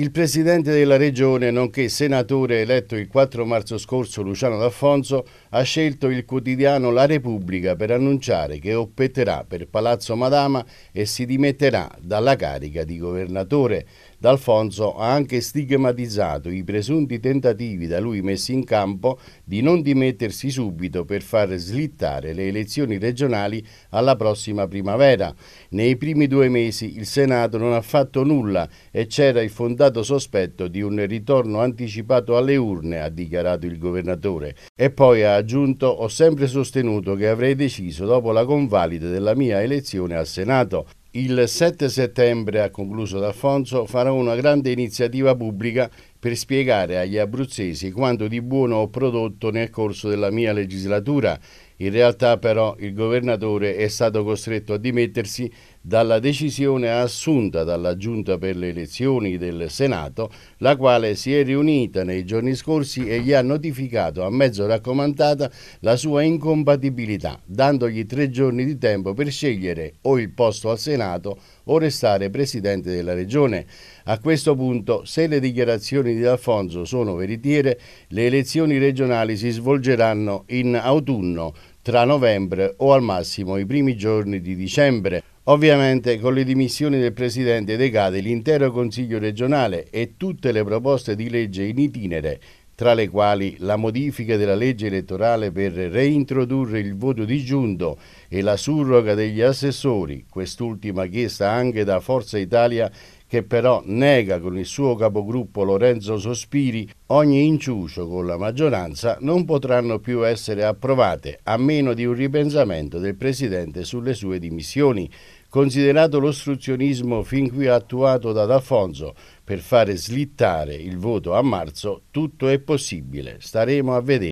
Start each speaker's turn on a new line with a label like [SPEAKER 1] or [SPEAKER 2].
[SPEAKER 1] Il presidente della regione, nonché senatore eletto il 4 marzo scorso Luciano D'Affonso, ha scelto il quotidiano La Repubblica per annunciare che oppetterà per Palazzo Madama e si dimetterà dalla carica di governatore. D'Alfonso ha anche stigmatizzato i presunti tentativi da lui messi in campo di non dimettersi subito per far slittare le elezioni regionali alla prossima primavera. Nei primi due mesi il Senato non ha fatto nulla e c'era il fondato sospetto di un ritorno anticipato alle urne, ha dichiarato il governatore. E poi ha aggiunto ho sempre sostenuto che avrei deciso dopo la convalida della mia elezione al Senato. Il 7 settembre, ha concluso D'Alfonso, farà una grande iniziativa pubblica per spiegare agli abruzzesi quanto di buono ho prodotto nel corso della mia legislatura in realtà però il governatore è stato costretto a dimettersi dalla decisione assunta dalla Giunta per le elezioni del Senato, la quale si è riunita nei giorni scorsi e gli ha notificato a mezzo raccomandata la sua incompatibilità, dandogli tre giorni di tempo per scegliere o il posto al Senato o restare Presidente della Regione. A questo punto, se le dichiarazioni di D'Alfonso sono veritiere, le elezioni regionali si svolgeranno in autunno tra novembre o al massimo i primi giorni di dicembre. Ovviamente con le dimissioni del Presidente decade l'intero Consiglio regionale e tutte le proposte di legge in itinere, tra le quali la modifica della legge elettorale per reintrodurre il voto di giunto e la surroga degli assessori, quest'ultima chiesta anche da Forza Italia che però nega con il suo capogruppo Lorenzo Sospiri ogni inciucio con la maggioranza, non potranno più essere approvate, a meno di un ripensamento del Presidente sulle sue dimissioni, considerato l'ostruzionismo fin qui attuato da D'Alfonso per fare slittare il voto a marzo, tutto è possibile, staremo a vedere.